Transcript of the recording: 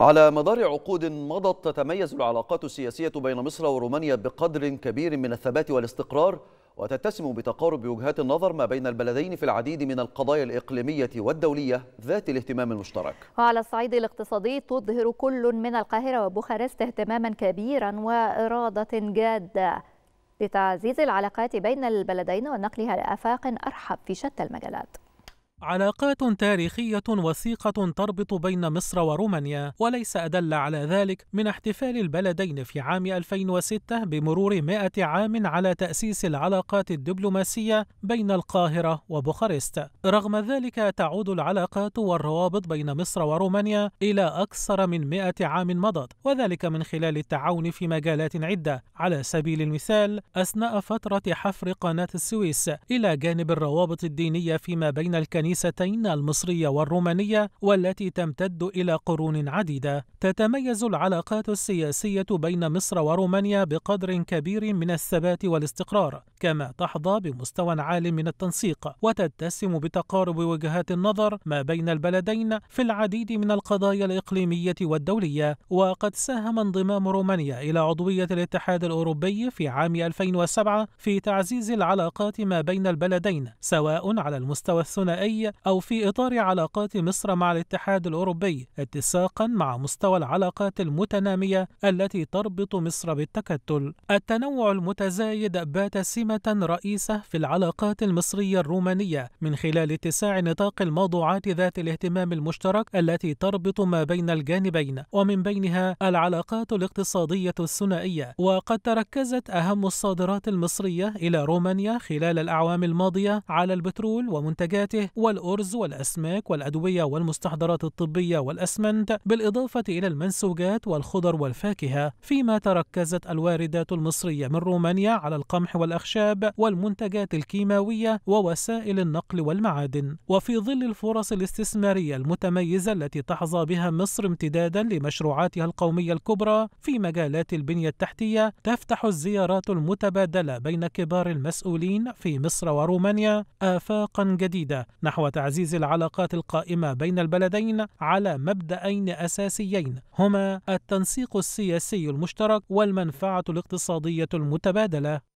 على مدار عقود مضت تتميز العلاقات السياسية بين مصر ورومانيا بقدر كبير من الثبات والاستقرار وتتسم بتقارب وجهات النظر ما بين البلدين في العديد من القضايا الإقليمية والدولية ذات الاهتمام المشترك وعلى الصعيد الاقتصادي تظهر كل من القاهرة وبوخارست اهتماما كبيرا وإرادة جادة لتعزيز العلاقات بين البلدين ونقلها لآفاق أرحب في شتى المجالات علاقات تاريخية وثيقة تربط بين مصر ورومانيا وليس أدل على ذلك من احتفال البلدين في عام 2006 بمرور 100 عام على تأسيس العلاقات الدبلوماسية بين القاهرة وبوخارست رغم ذلك تعود العلاقات والروابط بين مصر ورومانيا إلى أكثر من 100 عام مضت وذلك من خلال التعاون في مجالات عدة على سبيل المثال أثناء فترة حفر قناة السويس إلى جانب الروابط الدينية فيما بين الكنيسة الكنيستين المصرية والرومانية والتي تمتد إلى قرون عديدة تتميز العلاقات السياسية بين مصر ورومانيا بقدر كبير من الثبات والاستقرار كما تحظى بمستوى عال من التنسيق وتتسم بتقارب وجهات النظر ما بين البلدين في العديد من القضايا الإقليمية والدولية وقد ساهم انضمام رومانيا إلى عضوية الاتحاد الأوروبي في عام 2007 في تعزيز العلاقات ما بين البلدين سواء على المستوى الثنائي الأوروبية أو في إطار علاقات مصر مع الاتحاد الأوروبي اتساقا مع مستوى العلاقات المتنامية التي تربط مصر بالتكتل التنوع المتزايد بات سمة رئيسة في العلاقات المصرية الرومانية من خلال اتساع نطاق الموضوعات ذات الاهتمام المشترك التي تربط ما بين الجانبين ومن بينها العلاقات الاقتصادية الثنائية وقد تركزت أهم الصادرات المصرية إلى رومانيا خلال الأعوام الماضية على البترول ومنتجاته و والأرز والأسماك والأدوية والمستحضرات الطبية والأسمنت بالإضافة إلى المنسوجات والخضر والفاكهة فيما تركزت الواردات المصرية من رومانيا على القمح والأخشاب والمنتجات الكيماوية ووسائل النقل والمعادن وفي ظل الفرص الاستثمارية المتميزة التي تحظى بها مصر امتدادا لمشروعاتها القومية الكبرى في مجالات البنية التحتية تفتح الزيارات المتبادلة بين كبار المسؤولين في مصر ورومانيا آفاقا جديدة نحو تعزيز العلاقات القائمة بين البلدين على مبدأين أساسيين هما التنسيق السياسي المشترك والمنفعة الاقتصادية المتبادلة